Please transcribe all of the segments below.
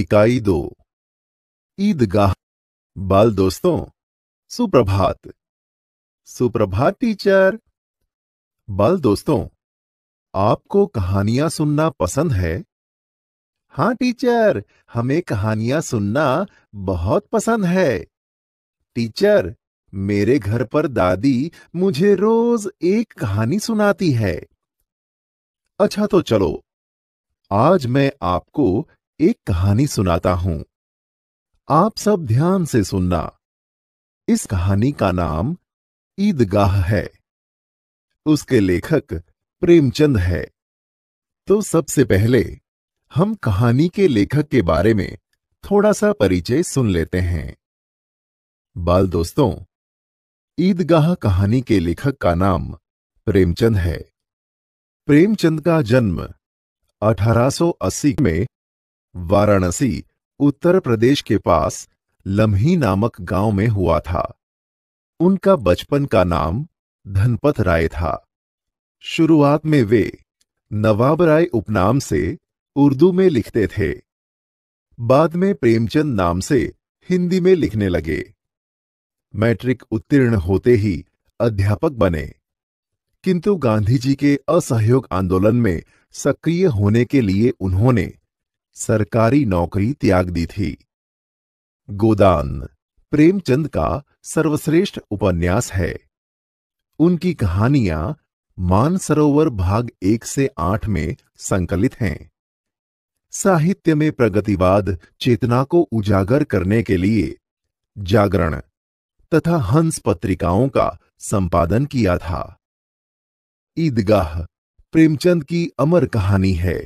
इकाई दो ईदगाह बाल दोस्तों सुप्रभात सुप्रभात टीचर बाल दोस्तों आपको कहानियां सुनना पसंद है हाँ टीचर हमें कहानियां सुनना बहुत पसंद है टीचर मेरे घर पर दादी मुझे रोज एक कहानी सुनाती है अच्छा तो चलो आज मैं आपको एक कहानी सुनाता हूं आप सब ध्यान से सुनना इस कहानी का नाम ईदगाह है उसके लेखक प्रेमचंद है तो सबसे पहले हम कहानी के लेखक के बारे में थोड़ा सा परिचय सुन लेते हैं बाल दोस्तों ईदगाह कहानी के लेखक का नाम प्रेमचंद है प्रेमचंद का जन्म 1880 में वाराणसी उत्तर प्रदेश के पास लम्ही नामक गांव में हुआ था उनका बचपन का नाम धनपत राय था शुरुआत में वे नवाब राय उपनाम से उर्दू में लिखते थे बाद में प्रेमचंद नाम से हिंदी में लिखने लगे मैट्रिक उत्तीर्ण होते ही अध्यापक बने किंतु गांधी जी के असहयोग आंदोलन में सक्रिय होने के लिए उन्होंने सरकारी नौकरी त्याग दी थी गोदान प्रेमचंद का सर्वश्रेष्ठ उपन्यास है उनकी कहानियां मानसरोवर भाग एक से आठ में संकलित हैं साहित्य में प्रगतिवाद चेतना को उजागर करने के लिए जागरण तथा हंस पत्रिकाओं का संपादन किया था ईदगाह प्रेमचंद की अमर कहानी है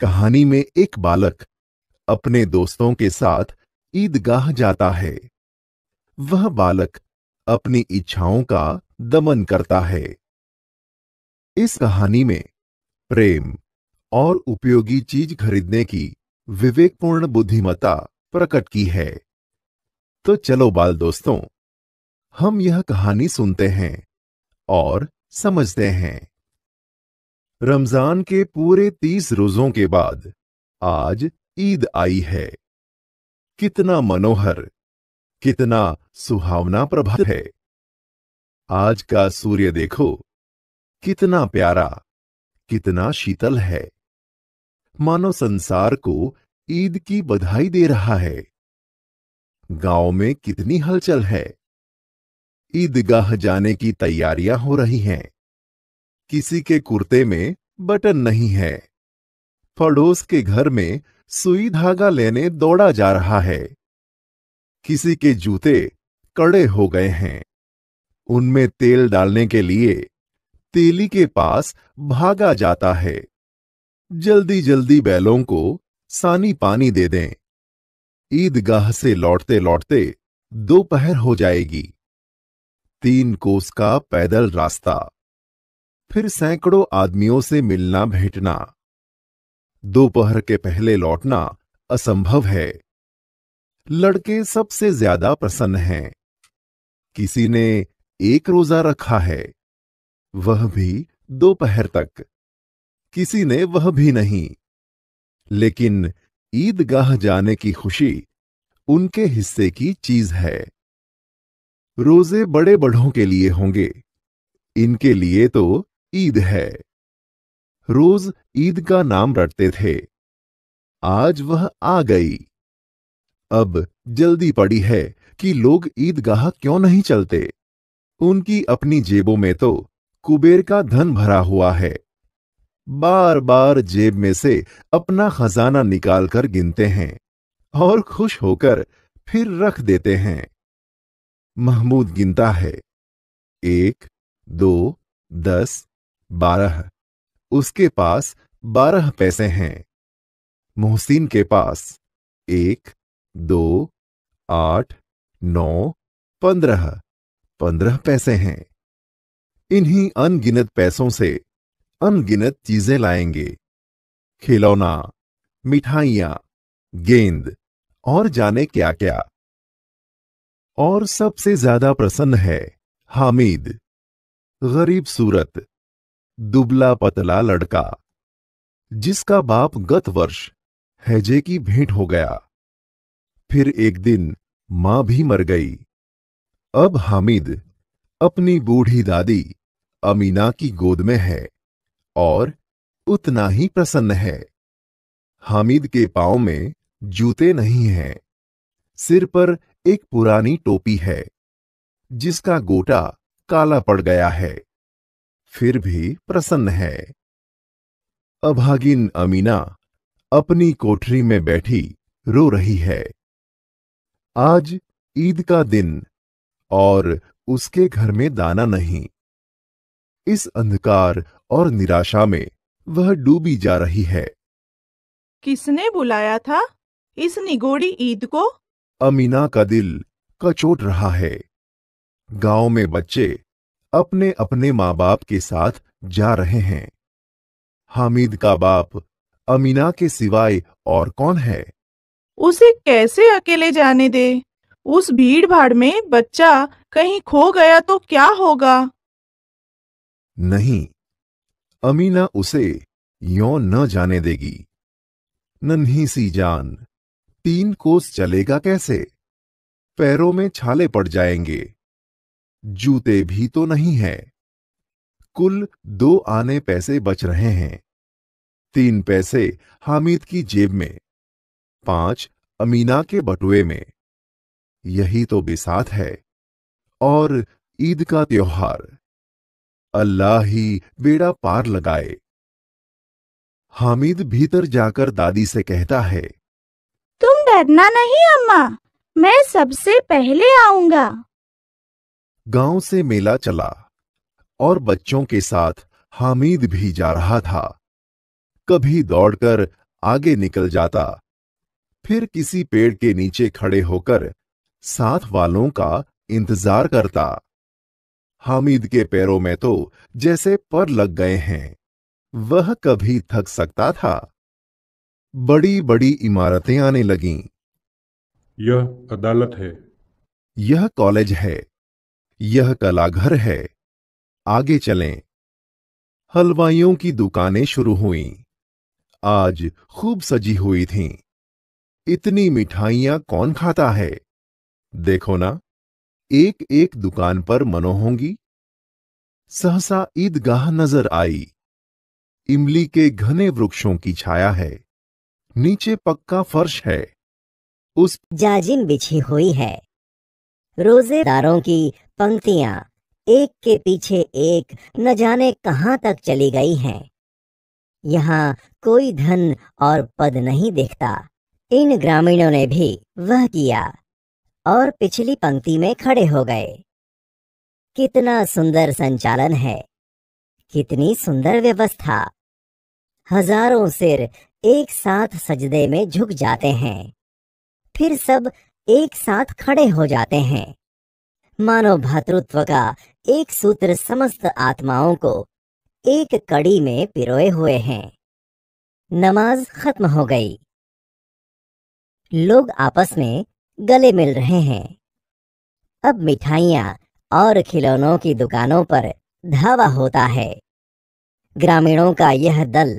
कहानी में एक बालक अपने दोस्तों के साथ ईदगाह जाता है वह बालक अपनी इच्छाओं का दमन करता है इस कहानी में प्रेम और उपयोगी चीज खरीदने की विवेकपूर्ण बुद्धिमता प्रकट की है तो चलो बाल दोस्तों हम यह कहानी सुनते हैं और समझते हैं रमजान के पूरे तीस रोजों के बाद आज ईद आई है कितना मनोहर कितना सुहावना प्रभात है आज का सूर्य देखो कितना प्यारा कितना शीतल है मानो संसार को ईद की बधाई दे रहा है गांव में कितनी हलचल है ईदगाह जाने की तैयारियां हो रही हैं किसी के कुर्ते में बटन नहीं है पड़ोस के घर में सुई धागा लेने दौड़ा जा रहा है किसी के जूते कड़े हो गए हैं उनमें तेल डालने के लिए तेली के पास भागा जाता है जल्दी जल्दी बैलों को सानी पानी दे दें ईदगाह से लौटते लौटते दोपहर हो जाएगी तीन कोस का पैदल रास्ता फिर सैकड़ों आदमियों से मिलना भेटना दोपहर के पहले लौटना असंभव है लड़के सबसे ज्यादा प्रसन्न हैं किसी ने एक रोजा रखा है वह भी दोपहर तक किसी ने वह भी नहीं लेकिन ईदगाह जाने की खुशी उनके हिस्से की चीज है रोजे बड़े बड़ों के लिए होंगे इनके लिए तो ईद है रोज ईद का नाम रटते थे आज वह आ गई अब जल्दी पड़ी है कि लोग ईदगाह क्यों नहीं चलते उनकी अपनी जेबों में तो कुबेर का धन भरा हुआ है बार बार जेब में से अपना खजाना निकालकर गिनते हैं और खुश होकर फिर रख देते हैं महमूद गिनता है एक दो दस बारह उसके पास बारह पैसे हैं मोहसिन के पास एक दो आठ नौ पंद्रह पंद्रह पैसे हैं इन्हीं अनगिनत पैसों से अनगिनत चीजें लाएंगे खिलौना मिठाइयां गेंद और जाने क्या क्या और सबसे ज्यादा प्रसन्न है हामिद गरीब सूरत दुबला पतला लड़का जिसका बाप गत वर्ष हैजे की भेंट हो गया फिर एक दिन मां भी मर गई अब हामिद अपनी बूढ़ी दादी अमीना की गोद में है और उतना ही प्रसन्न है हामिद के पांव में जूते नहीं हैं सिर पर एक पुरानी टोपी है जिसका गोटा काला पड़ गया है फिर भी प्रसन्न है अभागिन अमीना अपनी कोठरी में बैठी रो रही है आज ईद का दिन और उसके घर में दाना नहीं इस अंधकार और निराशा में वह डूबी जा रही है किसने बुलाया था इस निगोड़ी ईद को अमीना का दिल कचोट रहा है गांव में बच्चे अपने अपने माँ बाप के साथ जा रहे हैं हामिद का बाप अमीना के सिवाय और कौन है उसे कैसे अकेले जाने दे उस भीड़ भाड़ में बच्चा कहीं खो गया तो क्या होगा नहीं अमीना उसे यो न जाने देगी नन्ही सी जान तीन कोस चलेगा कैसे पैरों में छाले पड़ जाएंगे जूते भी तो नहीं है कुल दो आने पैसे बच रहे हैं तीन पैसे हामिद की जेब में पांच अमीना के बटुए में यही तो बिसात है और ईद का त्योहार अल्लाह ही बेड़ा पार लगाए हामिद भीतर जाकर दादी से कहता है तुम डरना नहीं अम्मा मैं सबसे पहले आऊंगा गांव से मेला चला और बच्चों के साथ हामिद भी जा रहा था कभी दौड़कर आगे निकल जाता फिर किसी पेड़ के नीचे खड़े होकर साथ वालों का इंतजार करता हामिद के पैरों में तो जैसे पर लग गए हैं वह कभी थक सकता था बड़ी बड़ी इमारतें आने लगीं यह अदालत है यह कॉलेज है यह कलाघर है आगे चलें हलवाइयों की दुकानें शुरू हुईं आज खूब सजी हुई थीं इतनी मिठाइयां कौन खाता है देखो ना एक एक दुकान पर मनोहोंगी सहसा ईदगाह नजर आई इमली के घने वृक्षों की छाया है नीचे पक्का फर्श है उस जाजिम बिछी हुई है रोजेदारों की पंक्तियां एक के पीछे एक न जाने कहां तक चली गई हैं। यहां कोई धन और पद नहीं देखता इन ग्रामीणों ने भी वह किया और पिछली पंक्ति में खड़े हो गए कितना सुंदर संचालन है कितनी सुंदर व्यवस्था हजारों सिर एक साथ सजदे में झुक जाते हैं फिर सब एक साथ खड़े हो जाते हैं मानव भातृत्व का एक सूत्र समस्त आत्माओं को एक कड़ी में पिरोए हुए हैं नमाज खत्म हो गई लोग आपस में गले मिल रहे हैं अब मिठाइया और खिलौनों की दुकानों पर धावा होता है ग्रामीणों का यह दल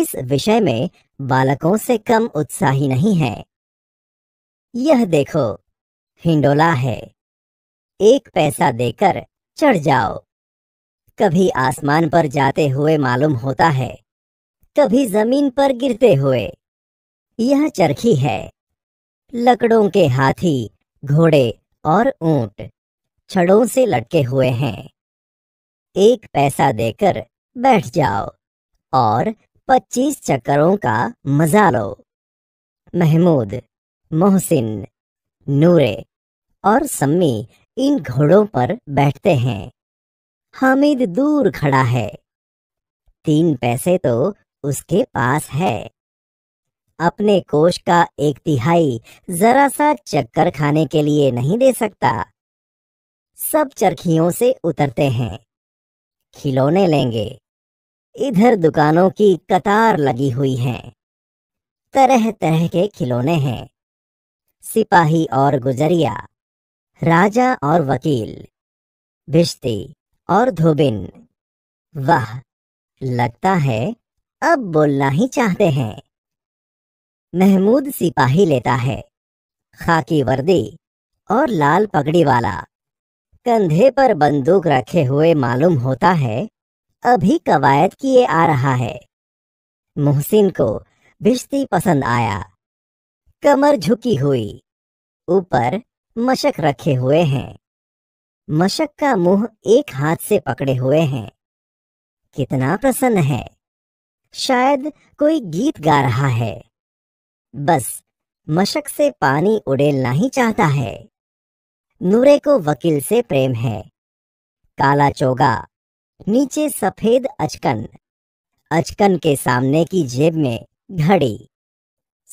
इस विषय में बालकों से कम उत्साही नहीं है यह देखो हिंडोला है एक पैसा देकर चढ़ जाओ कभी आसमान पर जाते हुए मालूम होता है कभी जमीन पर गिरते हुए यह चरखी है लकड़ों के हाथी घोड़े और ऊंट छड़ों से लटके हुए हैं एक पैसा देकर बैठ जाओ और पच्चीस चक्करों का मजा लो महमूद मोहसिन नूरे और सम्मी इन घोड़ों पर बैठते हैं हामिद दूर खड़ा है तीन पैसे तो उसके पास है अपने कोष का एक तिहाई जरा सा चक्कर खाने के लिए नहीं दे सकता सब चरखियों से उतरते हैं खिलौने लेंगे इधर दुकानों की कतार लगी हुई है तरह तरह के खिलौने हैं सिपाही और गुजरिया राजा और वकील भिश्ती और धोबिन वाह लगता है अब बोलना ही चाहते हैं महमूद सिपाही लेता है खाकी वर्दी और लाल पगड़ी वाला कंधे पर बंदूक रखे हुए मालूम होता है अभी कवायद किए आ रहा है मोहसिन को भिश्ती पसंद आया कमर झुकी हुई ऊपर मशक रखे हुए हैं मशक का मुंह एक हाथ से पकड़े हुए हैं कितना प्रसन्न है शायद कोई गीत गा रहा है बस मशक से पानी उड़ेलना ही चाहता है नूरे को वकील से प्रेम है काला चोगा नीचे सफेद अचकन अचकन के सामने की जेब में घड़ी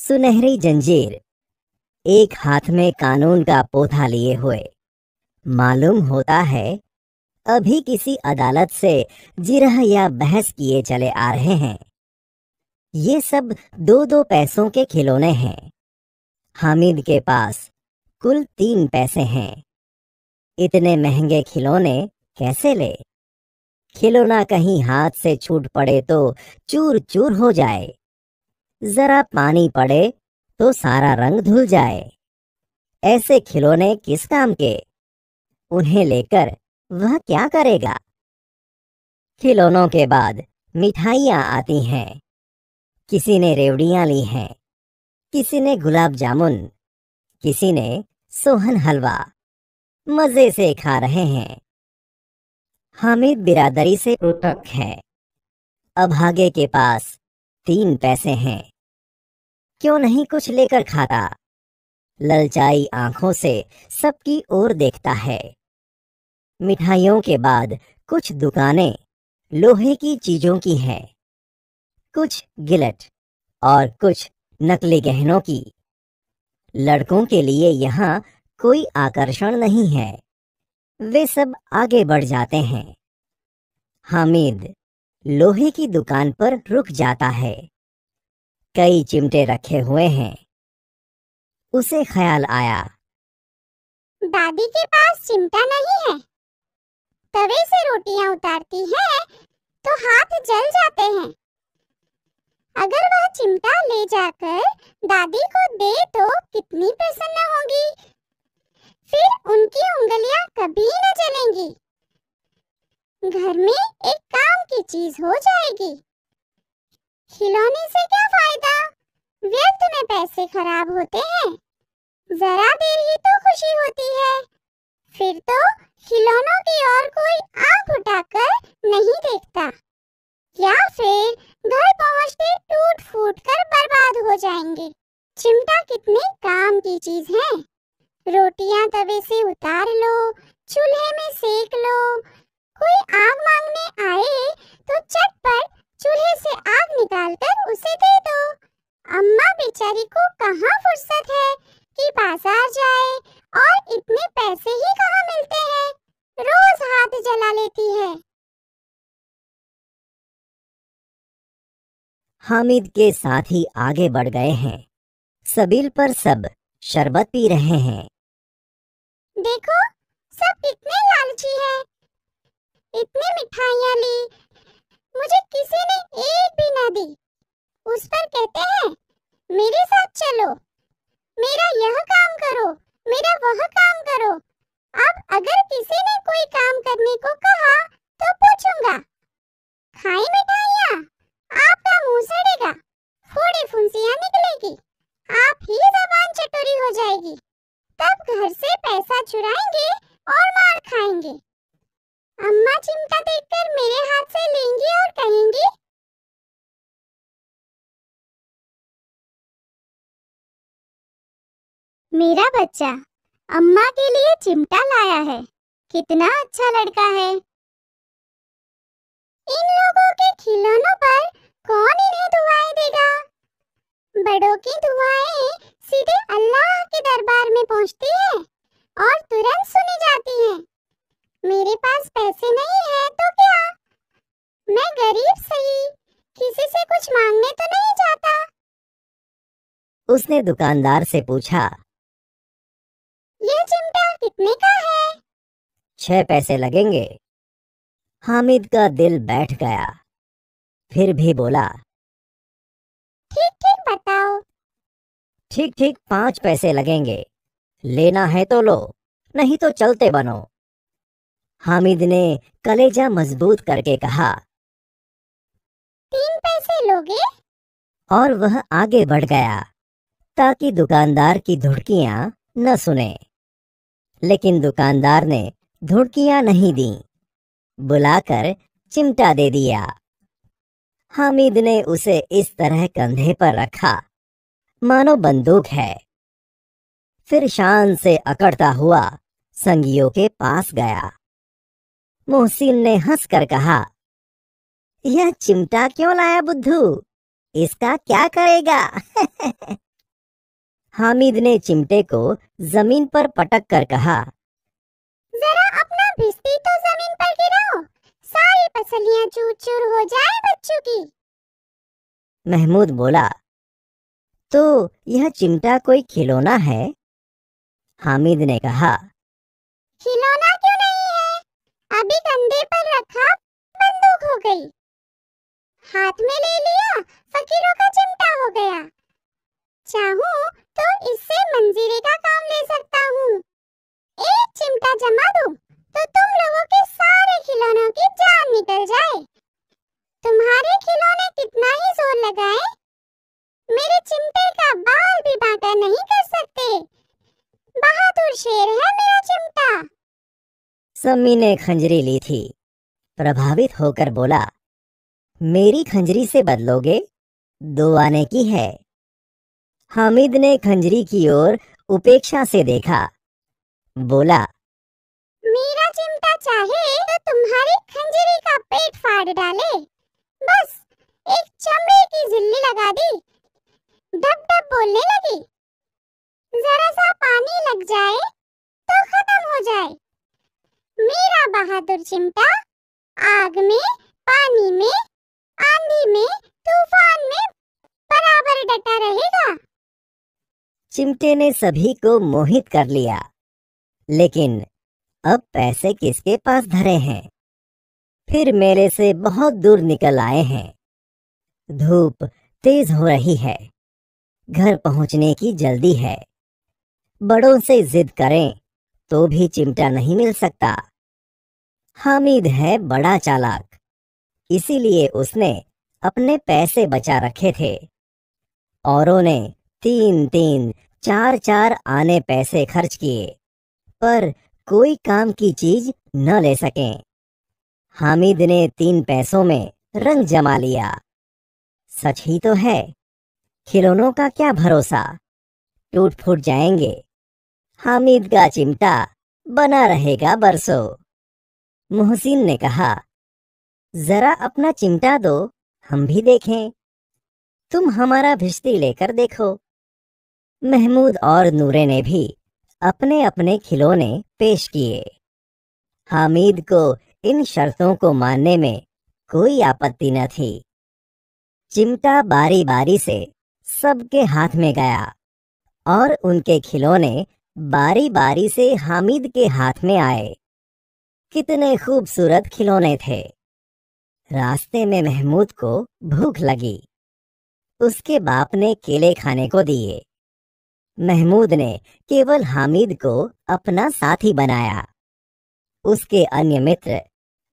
सुनहरी जंजीर एक हाथ में कानून का पौधा लिए हुए मालूम होता है अभी किसी अदालत से जिरह या बहस किए चले आ रहे हैं ये सब दो दो पैसों के खिलौने हैं हामिद के पास कुल तीन पैसे हैं इतने महंगे खिलौने कैसे ले खिलौना कहीं हाथ से छूट पड़े तो चूर चूर हो जाए जरा पानी पड़े तो सारा रंग धुल जाए ऐसे खिलौने किस काम के उन्हें लेकर वह क्या करेगा खिलौनों के बाद मिठाइया आती हैं किसी ने रेवड़िया ली हैं किसी ने गुलाब जामुन किसी ने सोहन हलवा मजे से खा रहे हैं हामिद बिरादरी से पृथक है अभागे के पास तीन पैसे हैं क्यों नहीं कुछ लेकर खाता ललचाई आंखों से सबकी ओर देखता है मिठाइयों के बाद कुछ दुकानें लोहे की चीजों की हैं कुछ गिलट और कुछ नकली गहनों की लड़कों के लिए यहाँ कोई आकर्षण नहीं है वे सब आगे बढ़ जाते हैं हामिद लोहे की दुकान पर रुक जाता है कई चिमटे रखे हुए हैं उसे ख्याल आया दादी के पास चिमटा नहीं है तवे से रोटियां उतारती है तो हाथ जल जाते हैं अगर वह चिमटा ले जाकर दादी को दे तो कितनी प्रसन्न होगी फिर उनकी उंगलियां कभी न जलेंगी घर में एक काम की चीज हो जाएगी खिलौने से क्या फायदा व्यर्थ में पैसे खराब होते हैं जरा देर ही तो खुशी होती है फिर तो खिलौनों की ओर कोई आंख उठाकर नहीं देखता या फिर घर पहुंचते टूट फूट कर बर्बाद हो जाएंगे चिमटा कितने काम की चीज है रोटियां तवे से उतार लो चूल्हे में सेक लो कोई आग मांगने आए तो चटपट चूल्हे से आग निकालकर उसे दे दो अम्मा बेचारी को कहाँ फुर्सत है कि बाजार जाए और इतने पैसे ही कहाँ मिलते हैं रोज हाथ जला लेती है हामिद के साथ ही आगे बढ़ गए हैं सबील पर सब शरबत पी रहे हैं देखो सब कितने लालची हैं। इतनी मिठाइयाँ ली मुझे किसी ने एक भी ना दी उस पर कहते हैं मेरे साथ चलो मेरा यह काम करो मेरा वह काम करो अब अगर किसी ने कोई काम करने को कहा तो पूछूंगा खाई मिठाइया आपका मुंह सड़ेगा फोड़े फुंसियां निकलेगी आप ही जबान चटोरी हो जाएगी तब घर से पैसा चुराएंगे और मार खाएंगे अम्मा चिमटा देखकर मेरे हाथ से लेंगी और कहेंगी मेरा बच्चा अम्मा के लिए चिमटा लाया है कितना अच्छा लड़का है इन लोगों के खिलौनों पर कौन इन्हें दुआएं देगा बड़ों की दुआएं सीधे अल्लाह के दरबार में पहुंचती है और तुरंत सुनी जाती है मेरे पास पैसे नहीं है तो क्या मैं गरीब सही किसी से कुछ मांगने तो नहीं जाता उसने दुकानदार से पूछा ये चिमटा कितने का है छह पैसे लगेंगे हामिद का दिल बैठ गया फिर भी बोला ठीक ठीक बताओ ठीक ठीक पांच पैसे लगेंगे लेना है तो लो नहीं तो चलते बनो हामिद ने कलेजा मजबूत करके कहा तीन पैसे लोगे और वह आगे बढ़ गया ताकि दुकानदार की धुड़कियां न सुने लेकिन दुकानदार ने धुड़कियां नहीं दी बुलाकर चिमटा दे दिया हामिद ने उसे इस तरह कंधे पर रखा मानो बंदूक है फिर शान से अकड़ता हुआ संगियों के पास गया मोहसिन ने हंसकर कहा यह चिमटा क्यों लाया बुद्धू इसका क्या करेगा हामिद ने चिमटे को जमीन पर पटक कर कहा जरा अपना भिस्ती तो जमीन पर गिराओ सारी पसलियां चूर चूर हो जाए बच्चों की महमूद बोला तो यह चिमटा कोई खिलौना है हामिद ने कहा खिलौना अभी कंधे पर रखा बंदूक हो गई हाथ में ले लिया फकीरों का चिमटा हो गया चाहूं तो इससे मंजीरे का काम ले सकता हूं एक चिमटा जमा दो तो तुम लोगों के सारे खिलौनों की जान निकल जाए तुम्हारे खिलौने कितना सम्मी ने खंजरी ली थी प्रभावित होकर बोला मेरी खंजरी से बदलोगे दो आने की है हामिद ने खंजरी की ओर उपेक्षा से देखा बोला मेरा चिमटा चाहे तो तुम्हारी खंजरी का पेट फाड़ डाले बस एक चमड़े की जिल्ली लगा दी डब डब बोलने लगी जरा सा पानी लग जाए तो खत्म हो जाए मेरा बहादुर चिमटा आग में पानी में आंधी में तूफान में बराबर डटा रहेगा चिमटे ने सभी को मोहित कर लिया लेकिन अब पैसे किसके पास धरे हैं फिर मेले से बहुत दूर निकल आए हैं धूप तेज हो रही है घर पहुंचने की जल्दी है बड़ों से जिद करें तो भी चिमटा नहीं मिल सकता हामिद है बड़ा चालाक इसीलिए उसने अपने पैसे बचा रखे थे औरों ने तीन तीन चार चार आने पैसे खर्च किए पर कोई काम की चीज न ले सके हामिद ने तीन पैसों में रंग जमा लिया सच ही तो है खिलौनों का क्या भरोसा टूट फूट जाएंगे हामिद का चिमटा बना रहेगा बरसों मोहसिन ने कहा जरा अपना चिमटा दो हम भी देखें तुम हमारा भिश्ती लेकर देखो महमूद और नूरे ने भी अपने अपने खिलौने पेश किए हामिद को इन शर्तों को मानने में कोई आपत्ति न थी चिमटा बारी बारी से सबके हाथ में गया और उनके खिलौने बारी बारी से हामिद के हाथ में आए कितने खूबसूरत खिलौने थे रास्ते में महमूद को भूख लगी उसके बाप ने केले खाने को दिए महमूद ने केवल हामिद को अपना साथी बनाया उसके अन्य मित्र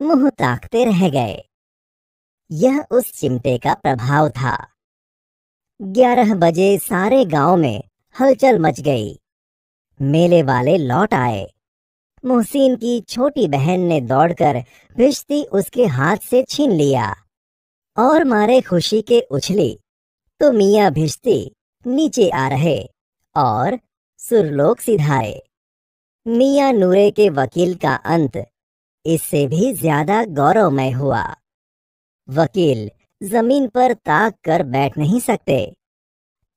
मुंह ताकते रह गए यह उस चिमटे का प्रभाव था ग्यारह बजे सारे गांव में हलचल मच गई मेले वाले लौट आए मोहसिन की छोटी बहन ने दौड़कर भिश्ती उसके हाथ से छीन लिया और मारे खुशी के उछली तो मियाँ भिश्ती नीचे आ रहे और सुरलोक सिधाए मियाँ नूरे के वकील का अंत इससे भी ज्यादा गौरवमय हुआ वकील जमीन पर ताक कर बैठ नहीं सकते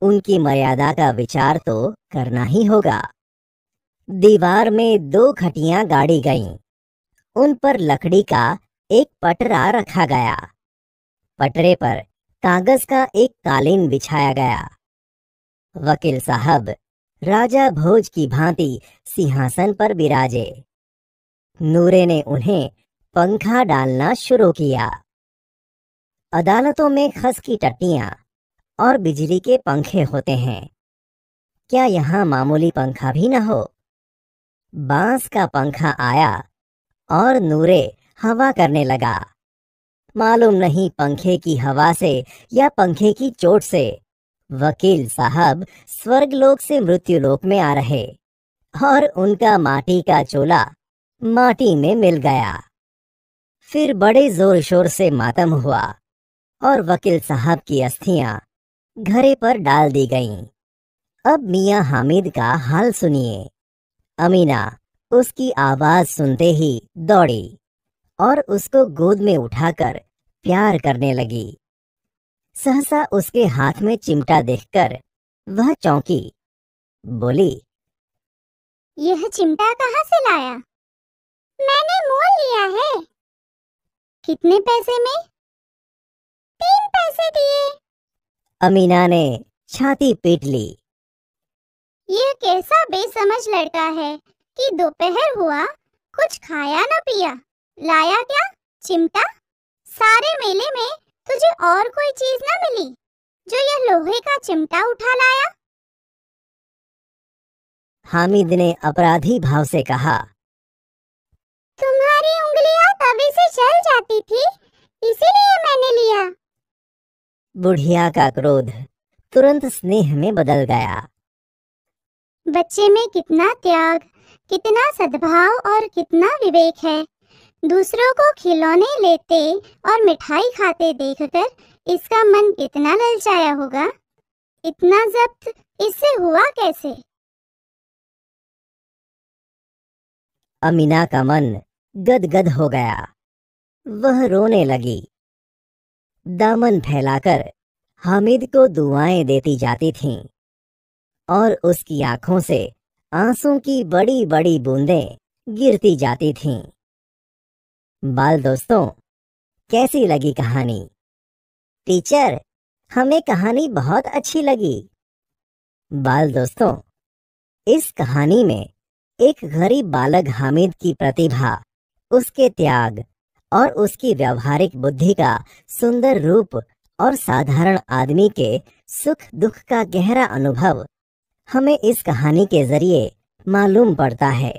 उनकी मर्यादा का विचार तो करना ही होगा दीवार में दो खटियां गाड़ी गईं। उन पर लकड़ी का एक पटरा रखा गया पटरे पर कागज का एक कालीन बिछाया गया वकील साहब राजा भोज की भांति सिंहासन पर बिराजे नूरे ने उन्हें पंखा डालना शुरू किया अदालतों में खस की टट्टियां और बिजली के पंखे होते हैं क्या यहाँ मामूली पंखा भी न हो बांस का पंखा आया और नूरे हवा करने लगा मालूम नहीं पंखे की हवा से या पंखे की चोट से वकील साहब स्वर्गलोक से मृत्यु लोक में आ रहे और उनका माटी का चोला माटी में मिल गया फिर बड़े जोर शोर से मातम हुआ और वकील साहब की अस्थियां घरे पर डाल दी गईं। अब मियां हामिद का हाल सुनिए अमीना उसकी आवाज सुनते ही दौड़ी और उसको गोद में उठाकर प्यार करने लगी सहसा उसके हाथ में चिमटा देखकर वह चौंकी बोली यह चिमटा कहाँ से लाया मैंने मोल लिया है कितने पैसे में तीन पैसे दिए अमीना ने छाती पीट ली यह कैसा बेसमझ लड़का है कि दोपहर हुआ कुछ खाया न पिया लाया क्या चिमटा सारे मेले में तुझे और कोई चीज न मिली जो यह लोहे का चिमटा उठा लाया हामिद ने अपराधी भाव से कहा तुम्हारी उंगलियां तभी से चल जाती थी इसीलिए मैंने लिया बुढ़िया का क्रोध तुरंत स्नेह में बदल गया बच्चे में कितना त्याग कितना सद्भाव और कितना विवेक है दूसरों को खिलौने लेते और मिठाई खाते देखकर इसका मन कितना ललचाया होगा इतना जब्त इससे हुआ कैसे अमीना का मन गदगद हो गया वह रोने लगी दामन फैलाकर हामिद को दुआएं देती जाती थीं। और उसकी आंखों से आंसू की बड़ी बड़ी बूंदें गिरती जाती थीं। बाल दोस्तों कैसी लगी कहानी टीचर हमें कहानी बहुत अच्छी लगी बाल दोस्तों इस कहानी में एक गरीब बालक हामिद की प्रतिभा उसके त्याग और उसकी व्यवहारिक बुद्धि का सुंदर रूप और साधारण आदमी के सुख दुख का गहरा अनुभव हमें इस कहानी के जरिए मालूम पड़ता है